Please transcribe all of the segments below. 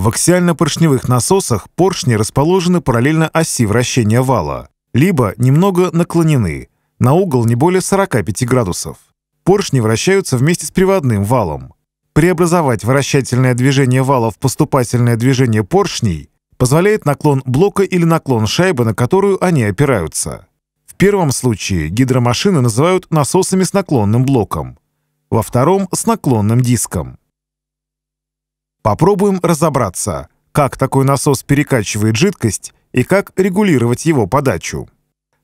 В аксиально-поршневых насосах поршни расположены параллельно оси вращения вала, либо немного наклонены, на угол не более 45 градусов. Поршни вращаются вместе с приводным валом. Преобразовать вращательное движение вала в поступательное движение поршней позволяет наклон блока или наклон шайбы, на которую они опираются. В первом случае гидромашины называют насосами с наклонным блоком, во втором — с наклонным диском. Попробуем разобраться, как такой насос перекачивает жидкость и как регулировать его подачу.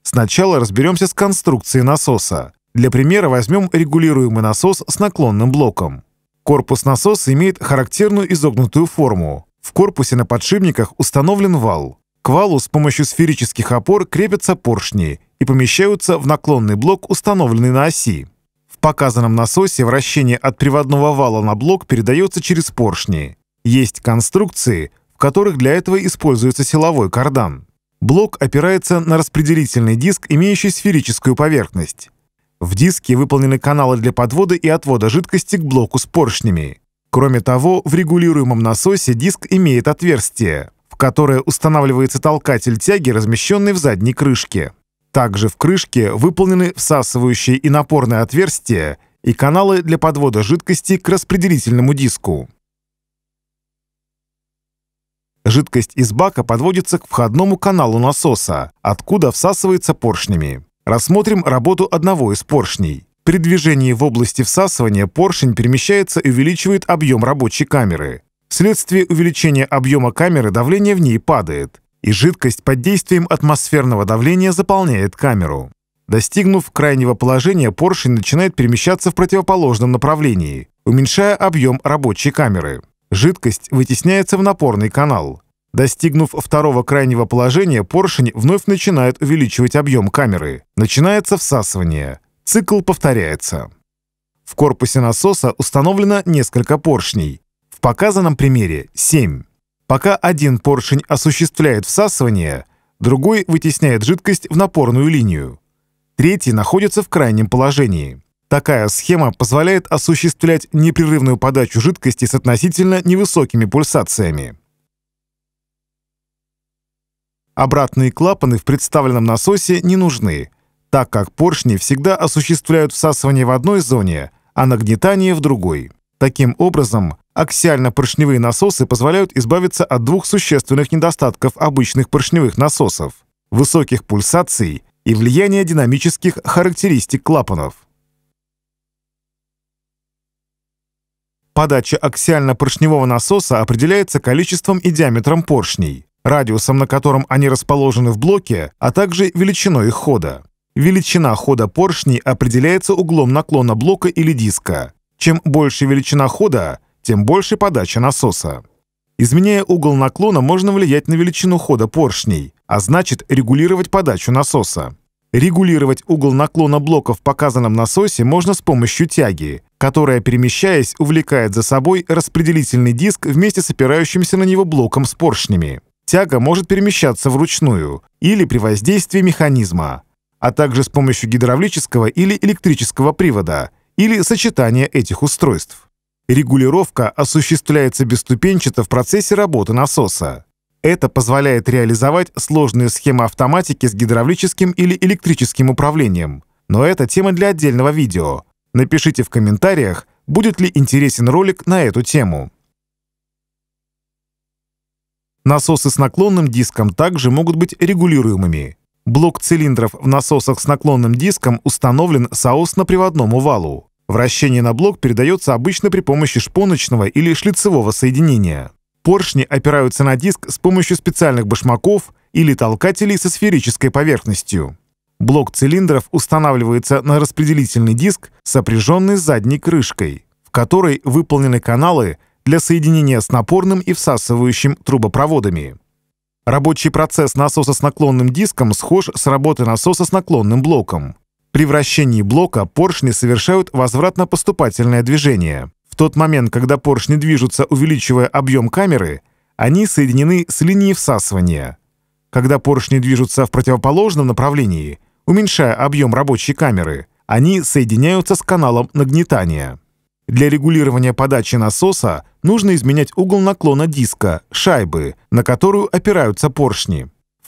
Сначала разберемся с конструкцией насоса. Для примера возьмем регулируемый насос с наклонным блоком. Корпус насоса имеет характерную изогнутую форму. В корпусе на подшипниках установлен вал. К валу с помощью сферических опор крепятся поршни и помещаются в наклонный блок, установленный на оси показанном насосе вращение от приводного вала на блок передается через поршни. Есть конструкции, в которых для этого используется силовой кардан. Блок опирается на распределительный диск, имеющий сферическую поверхность. В диске выполнены каналы для подвода и отвода жидкости к блоку с поршнями. Кроме того, в регулируемом насосе диск имеет отверстие, в которое устанавливается толкатель тяги, размещенный в задней крышке. Также в крышке выполнены всасывающие и напорные отверстия и каналы для подвода жидкости к распределительному диску. Жидкость из бака подводится к входному каналу насоса, откуда всасывается поршнями. Рассмотрим работу одного из поршней. При движении в области всасывания поршень перемещается и увеличивает объем рабочей камеры. Вследствие увеличения объема камеры давление в ней падает и жидкость под действием атмосферного давления заполняет камеру. Достигнув крайнего положения, поршень начинает перемещаться в противоположном направлении, уменьшая объем рабочей камеры. Жидкость вытесняется в напорный канал. Достигнув второго крайнего положения, поршень вновь начинает увеличивать объем камеры. Начинается всасывание. Цикл повторяется. В корпусе насоса установлено несколько поршней. В показанном примере 7. Пока один поршень осуществляет всасывание, другой вытесняет жидкость в напорную линию. Третий находится в крайнем положении. Такая схема позволяет осуществлять непрерывную подачу жидкости с относительно невысокими пульсациями. Обратные клапаны в представленном насосе не нужны, так как поршни всегда осуществляют всасывание в одной зоне, а нагнетание в другой. Таким образом, Аксиально-поршневые насосы позволяют избавиться от двух существенных недостатков обычных поршневых насосов – высоких пульсаций и влияния динамических характеристик клапанов. Подача аксиально-поршневого насоса определяется количеством и диаметром поршней, радиусом, на котором они расположены в блоке, а также величиной их хода. Величина хода поршней определяется углом наклона блока или диска. Чем больше величина хода, тем больше подача насоса. Изменяя угол наклона, можно влиять на величину хода поршней, а значит регулировать подачу насоса. Регулировать угол наклона блока в показанном насосе можно с помощью тяги, которая, перемещаясь, увлекает за собой распределительный диск вместе с опирающимся на него блоком с поршнями. Тяга может перемещаться вручную или при воздействии механизма, а также с помощью гидравлического или электрического привода или сочетания этих устройств. Регулировка осуществляется бесступенчато в процессе работы насоса. Это позволяет реализовать сложные схемы автоматики с гидравлическим или электрическим управлением. Но это тема для отдельного видео. Напишите в комментариях, будет ли интересен ролик на эту тему. Насосы с наклонным диском также могут быть регулируемыми. Блок цилиндров в насосах с наклонным диском установлен соосно приводному валу. Вращение на блок передается обычно при помощи шпоночного или шлицевого соединения. Поршни опираются на диск с помощью специальных башмаков или толкателей со сферической поверхностью. Блок цилиндров устанавливается на распределительный диск, сопряженный задней крышкой, в которой выполнены каналы для соединения с напорным и всасывающим трубопроводами. Рабочий процесс насоса с наклонным диском схож с работой насоса с наклонным блоком. При вращении блока поршни совершают возвратно-поступательное движение. В тот момент, когда поршни движутся, увеличивая объем камеры, они соединены с линией всасывания. Когда поршни движутся в противоположном направлении, уменьшая объем рабочей камеры, они соединяются с каналом нагнетания. Для регулирования подачи насоса нужно изменять угол наклона диска, шайбы, на которую опираются поршни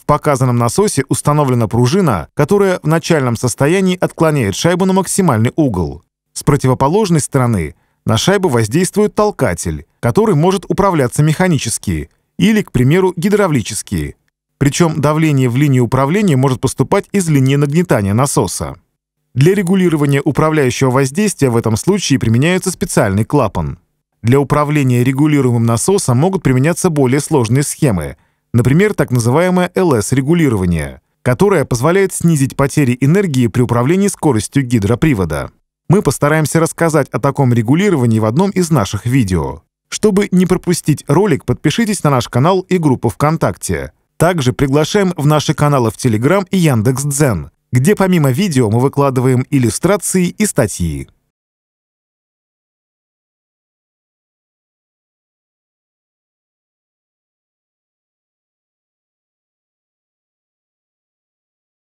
показанном насосе установлена пружина, которая в начальном состоянии отклоняет шайбу на максимальный угол. С противоположной стороны на шайбу воздействует толкатель, который может управляться механически или, к примеру, гидравлически. Причем давление в линии управления может поступать из линии нагнетания насоса. Для регулирования управляющего воздействия в этом случае применяется специальный клапан. Для управления регулируемым насосом могут применяться более сложные схемы – Например, так называемое ЛС-регулирование, которое позволяет снизить потери энергии при управлении скоростью гидропривода. Мы постараемся рассказать о таком регулировании в одном из наших видео. Чтобы не пропустить ролик, подпишитесь на наш канал и группу ВКонтакте. Также приглашаем в наши каналы в Телеграм и Яндекс.Дзен, где помимо видео мы выкладываем иллюстрации и статьи.